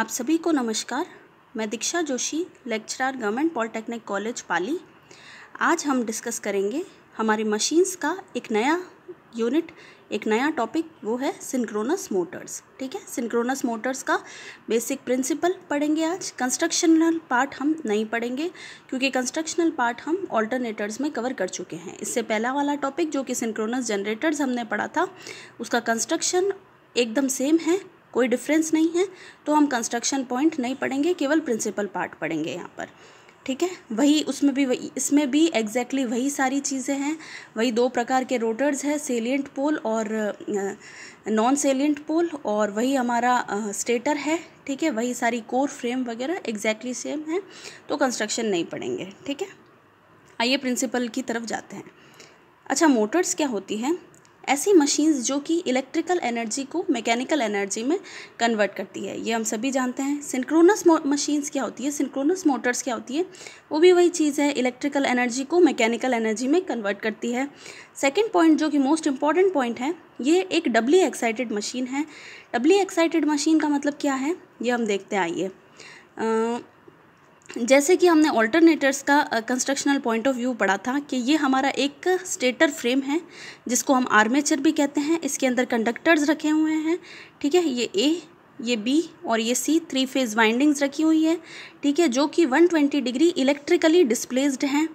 आप सभी को नमस्कार मैं Diksha Joshi lecturer government polytechnic college Pali आज हम डिस्कस करेंगे हमारी मशीन्स का एक नया यूनिट एक नया टॉपिक वो है सिंक्रोनस मोटर्स ठीक है सिंक्रोनस मोटर्स का बेसिक प्रिंसिपल पढ़ेंगे आज कंस्ट्रक्शनल पार्ट हम नहीं पढ़ेंगे क्योंकि कंस्ट्रक्शनल पार्ट हम ऑल्टरनेटर्स में कवर कर चुके हैं इससे पहला वाला टॉपिक जो कि सिंक्रोनस जनरेटर्स हमने पढ़ा था उसका कंस्ट्रक्शन एकदम सेम है कोई डिफरेंस नहीं है तो हम कंस्ट्रक्शन पॉइंट नहीं पढ़ेंगे केवल प्रिंसिपल पार्ट पढ़ेंगे यहाँ पर ठीक है वही उसमें भी वही इसमें भी एग्जैक्टली exactly वही सारी चीज़ें हैं वही दो प्रकार के रोटर्स हैं सेलियंट पोल और नॉन सेलियंट पोल और वही हमारा स्टेटर है ठीक है वही सारी कोर फ्रेम वगैरह एग्जैक्टली सेम है तो कंस्ट्रक्शन नहीं पड़ेंगे ठीक है आइए प्रिंसिपल की तरफ जाते हैं अच्छा मोटर्स क्या होती हैं ऐसी मशीन्स जो कि इलेक्ट्रिकल एनर्जी को मैकेनिकल एनर्जी में कन्वर्ट करती है ये हम सभी जानते हैं सिंक्रोनस मशीन्स क्या होती है सिंक्रोनस मोटर्स क्या होती है वो भी वही चीज़ है इलेक्ट्रिकल एनर्जी को मैकेनिकल एनर्जी में कन्वर्ट करती है सेकेंड पॉइंट जो कि मोस्ट इंपॉर्टेंट पॉइंट है ये एक डबली एक्साइटेड मशीन है डबली एक्साइटेड मशीन का मतलब क्या है ये हम देखते आइए जैसे कि हमने ऑल्टरनेटर्स का कंस्ट्रक्शनल पॉइंट ऑफ व्यू पढ़ा था कि ये हमारा एक स्टेटर फ्रेम है जिसको हम आर्मेचर भी कहते हैं इसके अंदर कंडक्टर्स रखे हुए हैं ठीक है ये ए ये बी और ये सी थ्री फेज वाइंडिंग्स रखी हुई है ठीक है जो कि 120 डिग्री इलेक्ट्रिकली डिस्प्लेस्ड हैं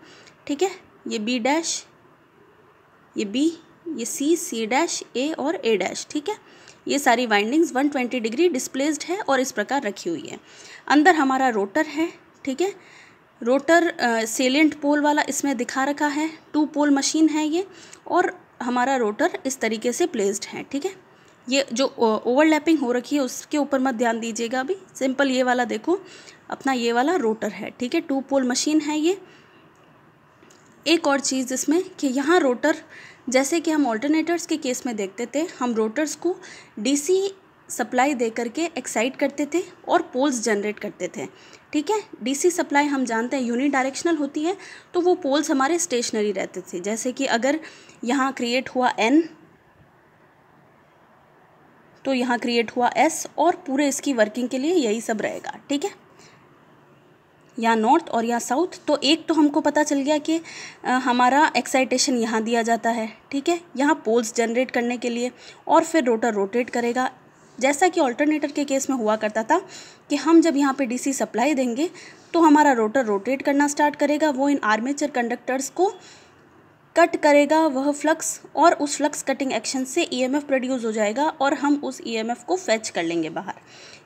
ठीक है ये बी डैश ये बी ये सी सी डैश ए और ए डैश ठीक है ये सारी वाइंडिंग्स 120 डिग्री डिस्प्लेस्ड है और इस प्रकार रखी हुई है अंदर हमारा रोटर है ठीक है रोटर सेलेंट पोल वाला इसमें दिखा रखा है टू पोल मशीन है ये और हमारा रोटर इस तरीके से प्लेस्ड है ठीक है ये जो ओवरलैपिंग हो रखी है उसके ऊपर मत ध्यान दीजिएगा अभी सिंपल ये वाला देखो अपना ये वाला रोटर है ठीक है टू पोल मशीन है ये एक और चीज़ इसमें कि यहाँ रोटर जैसे कि हम ऑल्टरनेटर्स के केस में देखते थे हम रोटर्स को डीसी सप्लाई दे करके एक्साइट करते थे और पोल्स जनरेट करते थे ठीक है डीसी सप्लाई हम जानते हैं यूनि डायरेक्शनल होती है तो वो पोल्स हमारे स्टेशनरी रहते थे जैसे कि अगर यहाँ क्रिएट हुआ एन तो यहाँ क्रिएट हुआ एस और पूरे इसकी वर्किंग के लिए यही सब रहेगा ठीक है या नॉर्थ और या साउथ तो एक तो हमको पता चल गया कि आ, हमारा एक्साइटेशन यहाँ दिया जाता है ठीक है यहाँ पोल्स जनरेट करने के लिए और फिर रोटर रोटेट करेगा जैसा कि ऑल्टरनेटर के केस में हुआ करता था कि हम जब यहाँ पे डीसी सप्लाई देंगे तो हमारा रोटर रोटेट करना स्टार्ट करेगा वो इन आर्मेचर कंडक्टर्स को कट करेगा वह फ्लक्स और उस फ्लक्स कटिंग एक्शन से ईएमएफ e प्रोड्यूस हो जाएगा और हम उस ईएमएफ e को फैच कर लेंगे बाहर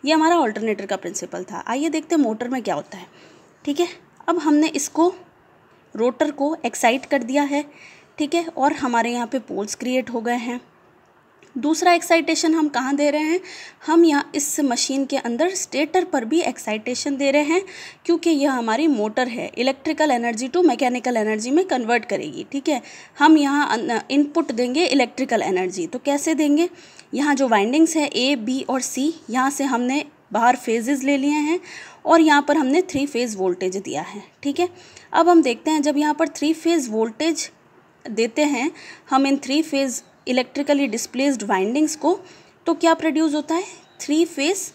ये हमारा ऑल्टरनेटर का प्रिंसिपल था आइए देखते हैं मोटर में क्या होता है ठीक है अब हमने इसको रोटर को एक्साइट कर दिया है ठीक है और हमारे यहाँ पे पोल्स क्रिएट हो गए हैं दूसरा एक्साइटेशन हम कहाँ दे रहे हैं हम यहाँ इस मशीन के अंदर स्टेटर पर भी एक्साइटेशन दे रहे हैं क्योंकि यह हमारी मोटर है electrical energy to mechanical energy में कन्वर्ट करेगी ठीक है हम यहाँ इनपुट देंगे इलेक्ट्रिकल एनर्जी तो कैसे देंगे यहाँ जो वाइंडिंग्स है ए बी और सी यहाँ से हमने बाहर फेजेस ले लिए हैं और यहाँ पर हमने थ्री फेज़ वोल्टेज दिया है ठीक है अब हम देखते हैं जब यहाँ पर थ्री फेज़ वोल्टेज देते हैं हम इन three phase electrically displaced windings को तो क्या प्रोड्यूस होता है थ्री फेस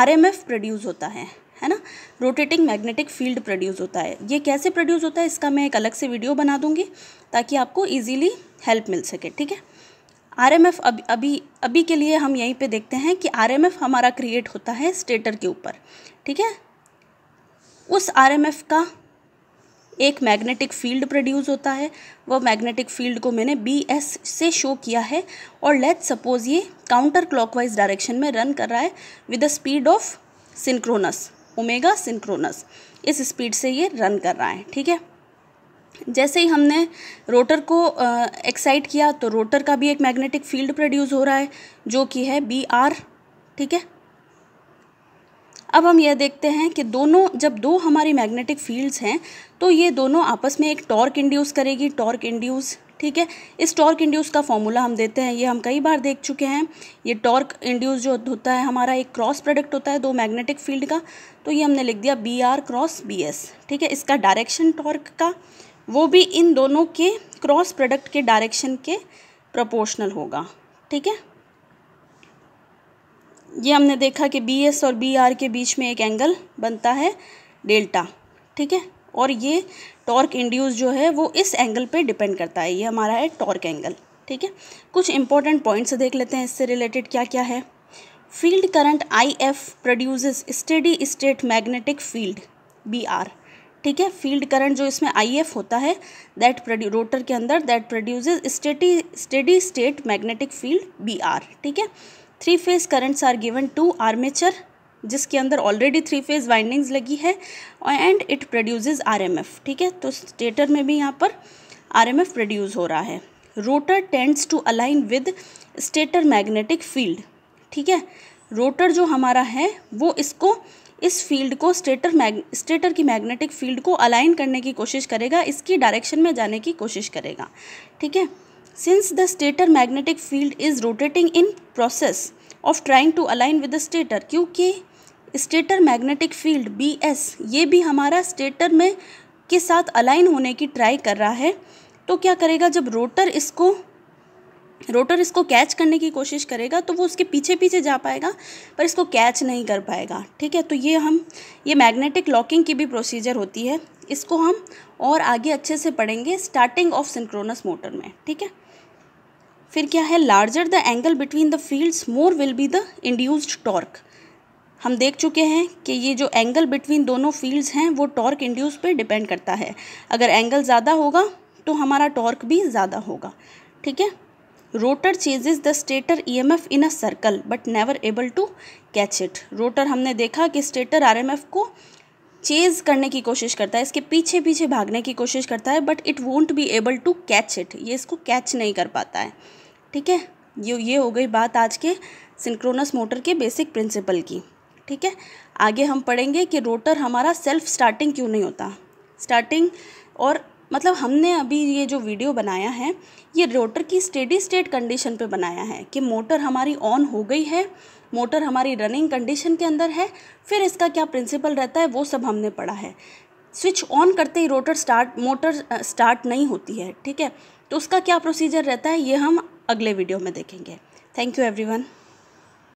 आरएमएफ प्रोड्यूस होता है है ना रोटेटिंग मैग्नेटिक फील्ड प्रोड्यूस होता है ये कैसे प्रोड्यूस होता है इसका मैं एक अलग से वीडियो बना दूंगी ताकि आपको इजीली हेल्प मिल सके ठीक है आर एम एफ अभी अभी अभी के लिए हम यहीं पे देखते हैं कि आर एम एफ हमारा क्रिएट होता है स्टेटर के ऊपर ठीक है उस आर एम एफ का एक मैग्नेटिक फील्ड प्रोड्यूस होता है वह मैग्नेटिक फील्ड को मैंने बी एस से शो किया है और लेट सपोज ये काउंटर क्लॉकवाइज डायरेक्शन में रन कर रहा है with the speed of synchronous omega synchronous इस स्पीड से ये रन कर रहा है ठीक है जैसे ही हमने रोटर को एक्साइट किया तो रोटर का भी एक मैग्नेटिक फील्ड प्रोड्यूस हो रहा है जो कि है बी आर ठीक है अब हम यह देखते हैं कि दोनों जब दो हमारी मैग्नेटिक फील्ड्स हैं तो ये दोनों आपस में एक टॉर्क इंड्यूस करेगी टॉर्क इंड्यूस ठीक है इस टॉर्क इंड्यूस का फॉर्मूला हम देते हैं ये हम कई बार देख चुके हैं ये टॉर्क इंड्यूस जो होता है हमारा एक क्रॉस प्रोडक्ट होता है दो मैग्नेटिक फील्ड का तो ये हमने लिख दिया B R cross B S ठीक है इसका डायरेक्शन टॉर्क का वो भी इन दोनों के क्रॉस प्रोडक्ट के डायरेक्शन के प्रपोर्शनल होगा ठीक है ये हमने देखा कि बी एस और बी आर के बीच में एक एंगल बनता है डेल्टा ठीक है और ये टॉर्क इंड्यूस जो है वो इस एंगल पे डिपेंड करता है ये हमारा है टॉर्क एंगल ठीक है कुछ इंपॉर्टेंट पॉइंट्स देख लेते हैं इससे रिलेटेड क्या क्या है field current I F produce steady state magnetic field B R ठीक है फील्ड करंट जो इसमें आई एफ होता है दैट प्रोड्यू रोटर के अंदर that produce steady steady state magnetic field B R ठीक है three phase currents are given to armature जिसके अंदर ऑलरेडी थ्री फेज़ वाइंडिंग्स लगी है एंड इट प्रोड्यूसेस आरएमएफ ठीक है तो स्टेटर में भी यहाँ पर आरएमएफ प्रोड्यूस हो रहा है rotor tends to align with stator magnetic field ठीक है रोटर जो हमारा है वो इसको इस फील्ड को स्टेटर मैग स्टेटर की मैग्नेटिक फील्ड को अलाइन करने की कोशिश करेगा इसकी डायरेक्शन में जाने की कोशिश करेगा ठीक है Since the stator magnetic field is rotating in process of trying to align with the stator क्योंकि stator magnetic field B S ये भी हमारा स्टेटर में के साथ अलाइन होने की ट्राई कर रहा है तो क्या करेगा जब रोटर इसको रोटर इसको कैच करने की कोशिश करेगा तो वो उसके पीछे पीछे जा पाएगा पर इसको कैच नहीं कर पाएगा ठीक है तो ये हम ये मैग्नेटिक लॉकिंग की भी प्रोसीजर होती है इसको हम और आगे अच्छे से पढ़ेंगे स्टार्टिंग ऑफ सिंक्रोनस मोटर में ठीक है फिर क्या है larger the angle between the fields more will be the induced torque हम देख चुके हैं कि ये जो एंगल बिटवीन दोनों फील्ड्स हैं वो टॉर्क इंड्यूस पे डिपेंड करता है अगर एंगल ज़्यादा होगा तो हमारा टॉर्क भी ज़्यादा होगा ठीक है rotor changes the stator EMF in a circle but never able to catch it rotor हमने देखा कि स्टेटर आरएमएफ को चेज करने की कोशिश करता है इसके पीछे पीछे भागने की कोशिश करता है but it won't be able to catch it ये इसको कैच नहीं कर पाता है ठीक है ये ये हो गई बात आज के सिंक्रोनस मोटर के बेसिक प्रिंसिपल की ठीक है आगे हम पढ़ेंगे कि रोटर हमारा सेल्फ स्टार्टिंग क्यों नहीं होता स्टार्टिंग और मतलब हमने अभी ये जो वीडियो बनाया है ये रोटर की स्टेडी स्टेट कंडीशन पे बनाया है कि मोटर हमारी ऑन हो गई है मोटर हमारी रनिंग कंडीशन के अंदर है फिर इसका क्या प्रिंसिपल रहता है वो सब हमने पढ़ा है स्विच ऑन करते ही रोटर स्टार्ट मोटर स्टार्ट नहीं होती है ठीक है तो उसका क्या प्रोसीजर रहता है ये हम अगले वीडियो में देखेंगे थैंक यू एवरीवन